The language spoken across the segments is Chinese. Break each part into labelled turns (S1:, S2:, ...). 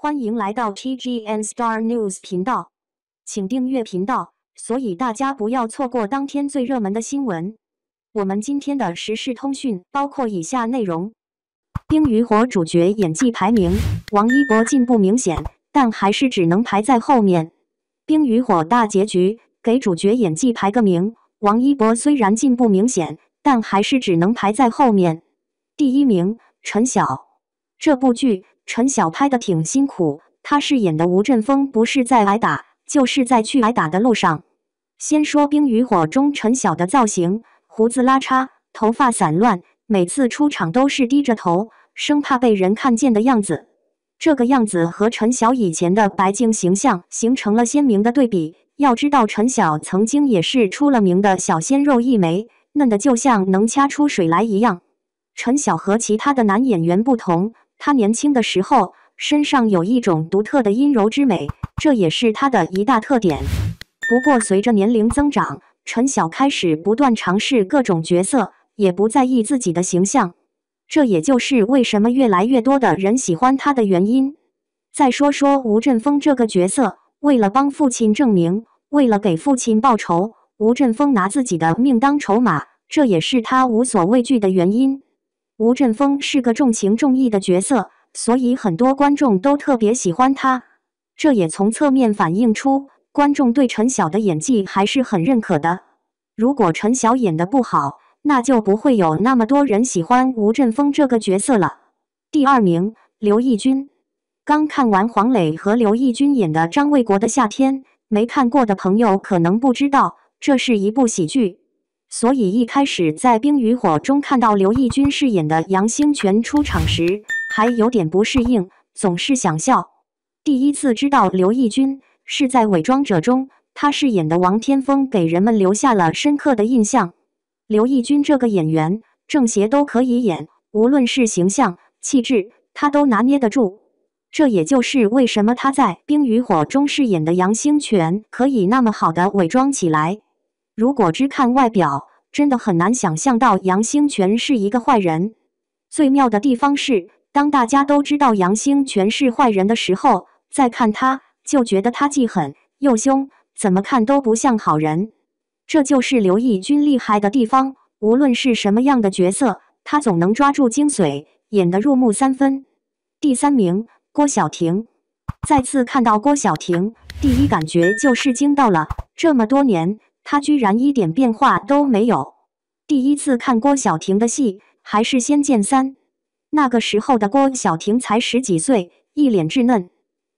S1: 欢迎来到 TGN Star News 频道，请订阅频道，所以大家不要错过当天最热门的新闻。我们今天的时事通讯包括以下内容：《冰与火》主角演技排名，王一博进步明显，但还是只能排在后面。《冰与火》大结局，给主角演技排个名，王一博虽然进步明显，但还是只能排在后面。第一名，陈晓，这部剧。陈晓拍的挺辛苦，他饰演的吴镇峰不是在挨打，就是在去挨打的路上。先说《冰与火》中陈晓的造型，胡子拉碴，头发散乱，每次出场都是低着头，生怕被人看见的样子。这个样子和陈晓以前的白净形象形成了鲜明的对比。要知道，陈晓曾经也是出了名的小鲜肉一枚，嫩的就像能掐出水来一样。陈晓和其他的男演员不同。他年轻的时候，身上有一种独特的阴柔之美，这也是他的一大特点。不过，随着年龄增长，陈晓开始不断尝试各种角色，也不在意自己的形象。这也就是为什么越来越多的人喜欢他的原因。再说说吴镇峰这个角色，为了帮父亲证明，为了给父亲报仇，吴镇峰拿自己的命当筹码，这也是他无所畏惧的原因。吴振峰是个重情重义的角色，所以很多观众都特别喜欢他。这也从侧面反映出观众对陈晓的演技还是很认可的。如果陈晓演的不好，那就不会有那么多人喜欢吴振峰这个角色了。第二名，刘奕君。刚看完黄磊和刘奕君演的《张卫国的夏天》，没看过的朋友可能不知道，这是一部喜剧。所以一开始在《冰与火》中看到刘奕君饰演的杨星全出场时，还有点不适应，总是想笑。第一次知道刘奕君是在《伪装者》中，他饰演的王天风给人们留下了深刻的印象。刘奕君这个演员，正邪都可以演，无论是形象、气质，他都拿捏得住。这也就是为什么他在《冰与火》中饰演的杨星全可以那么好的伪装起来。如果只看外表，真的很难想象到杨兴全是一个坏人。最妙的地方是，当大家都知道杨兴全是坏人的时候，再看他就觉得他既狠又凶，怎么看都不像好人。这就是刘奕君厉害的地方。无论是什么样的角色，他总能抓住精髓，演得入木三分。第三名，郭晓婷。再次看到郭晓婷，第一感觉就是惊到了。这么多年。他居然一点变化都没有。第一次看郭晓婷的戏还是《仙剑三》，那个时候的郭晓婷才十几岁，一脸稚嫩。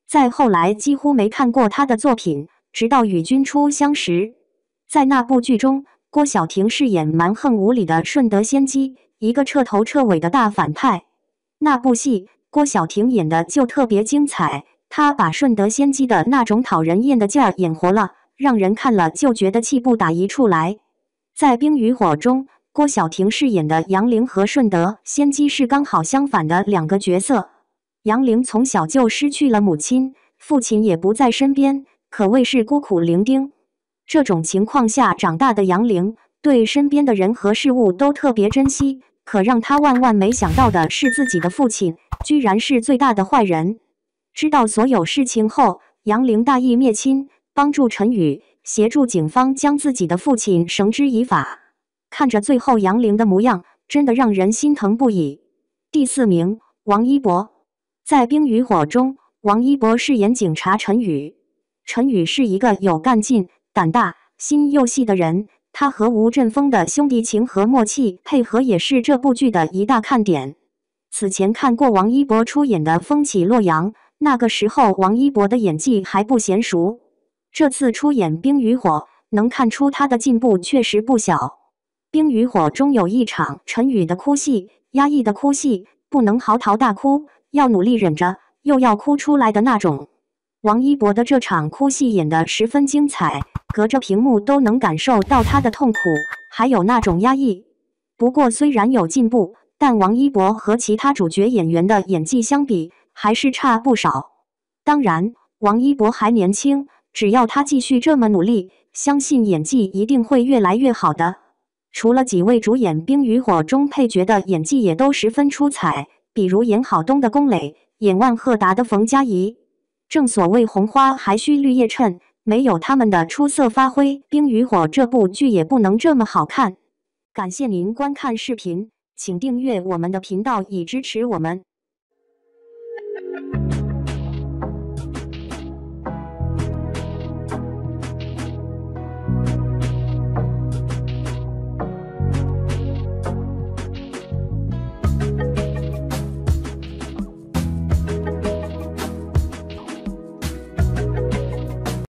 S1: 再后来几乎没看过她的作品，直到与君初相识，在那部剧中，郭晓婷饰演蛮横无理的顺德仙姬，一个彻头彻尾的大反派。那部戏郭晓婷演的就特别精彩，她把顺德仙姬的那种讨人厌的劲儿演活了。让人看了就觉得气不打一处来。在《冰与火》中，郭晓婷饰演的杨凌和顺德仙姬是刚好相反的两个角色。杨凌从小就失去了母亲，父亲也不在身边，可谓是孤苦伶仃。这种情况下长大的杨凌，对身边的人和事物都特别珍惜。可让他万万没想到的是，自己的父亲居然是最大的坏人。知道所有事情后，杨凌大义灭亲。帮助陈宇协助警方将自己的父亲绳之以法。看着最后杨凌的模样，真的让人心疼不已。第四名，王一博。在《冰与火》中，王一博饰演警察陈宇。陈宇是一个有干劲、胆大、心又细的人。他和吴镇峰的兄弟情和默契配合也是这部剧的一大看点。此前看过王一博出演的《风起洛阳》，那个时候王一博的演技还不娴熟。这次出演《冰与火》，能看出他的进步确实不小。《冰与火》中有一场陈宇的哭戏，压抑的哭戏，不能嚎啕大哭，要努力忍着，又要哭出来的那种。王一博的这场哭戏演得十分精彩，隔着屏幕都能感受到他的痛苦，还有那种压抑。不过，虽然有进步，但王一博和其他主角演员的演技相比，还是差不少。当然，王一博还年轻。只要他继续这么努力，相信演技一定会越来越好的。除了几位主演，《冰与火》中配角的演技也都十分出彩，比如演郝东的龚磊，演万鹤达的冯嘉怡。正所谓红花还需绿叶衬，没有他们的出色发挥，《冰与火》这部剧也不能这么好看。感谢您观看视频，请订阅我们的频道以支持我们。